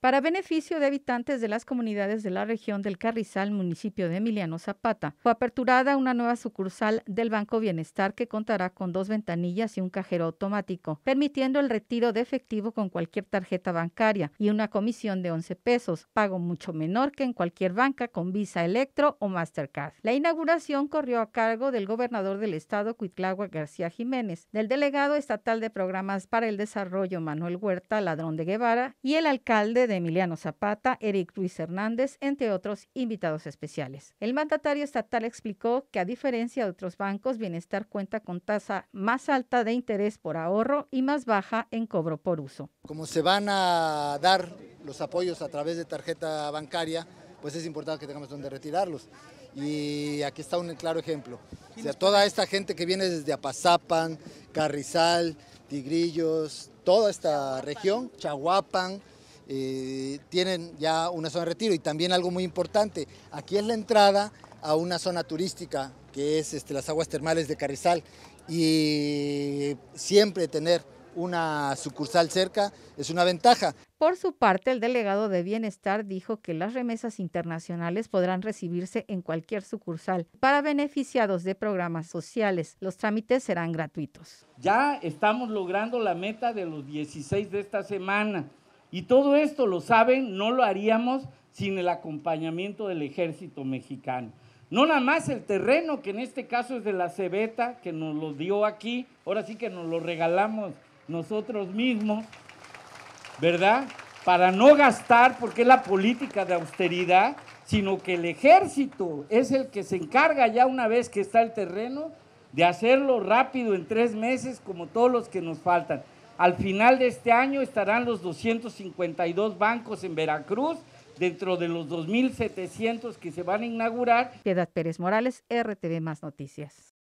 para beneficio de habitantes de las comunidades de la región del Carrizal, municipio de Emiliano Zapata. Fue aperturada una nueva sucursal del Banco Bienestar que contará con dos ventanillas y un cajero automático, permitiendo el retiro de efectivo con cualquier tarjeta bancaria y una comisión de 11 pesos, pago mucho menor que en cualquier banca con Visa Electro o Mastercard. La inauguración corrió a cargo del gobernador del estado, Cuitlagua García Jiménez, del delegado estatal de programas para el desarrollo, Manuel Huerta Ladrón de Guevara, y el alcalde de Emiliano Zapata, Eric Luis Hernández, entre otros invitados especiales. El mandatario estatal explicó que a diferencia de otros bancos, Bienestar cuenta con tasa más alta de interés por ahorro y más baja en cobro por uso. Como se van a dar los apoyos a través de tarjeta bancaria, pues es importante que tengamos donde retirarlos. Y aquí está un claro ejemplo. O sea, toda esta gente que viene desde Apazapan, Carrizal, Tigrillos, toda esta región, Chahuapan eh, tienen ya una zona de retiro y también algo muy importante, aquí es la entrada a una zona turística que es este, las aguas termales de Carrizal y siempre tener una sucursal cerca es una ventaja. Por su parte, el delegado de Bienestar dijo que las remesas internacionales podrán recibirse en cualquier sucursal. Para beneficiados de programas sociales, los trámites serán gratuitos. Ya estamos logrando la meta de los 16 de esta semana. Y todo esto, lo saben, no lo haríamos sin el acompañamiento del ejército mexicano. No nada más el terreno, que en este caso es de la Cebeta, que nos lo dio aquí, ahora sí que nos lo regalamos nosotros mismos, ¿verdad? Para no gastar, porque es la política de austeridad, sino que el ejército es el que se encarga ya una vez que está el terreno de hacerlo rápido en tres meses como todos los que nos faltan. Al final de este año estarán los 252 bancos en Veracruz dentro de los 2.700 que se van a inaugurar. Piedad Pérez Morales, RTV Más Noticias.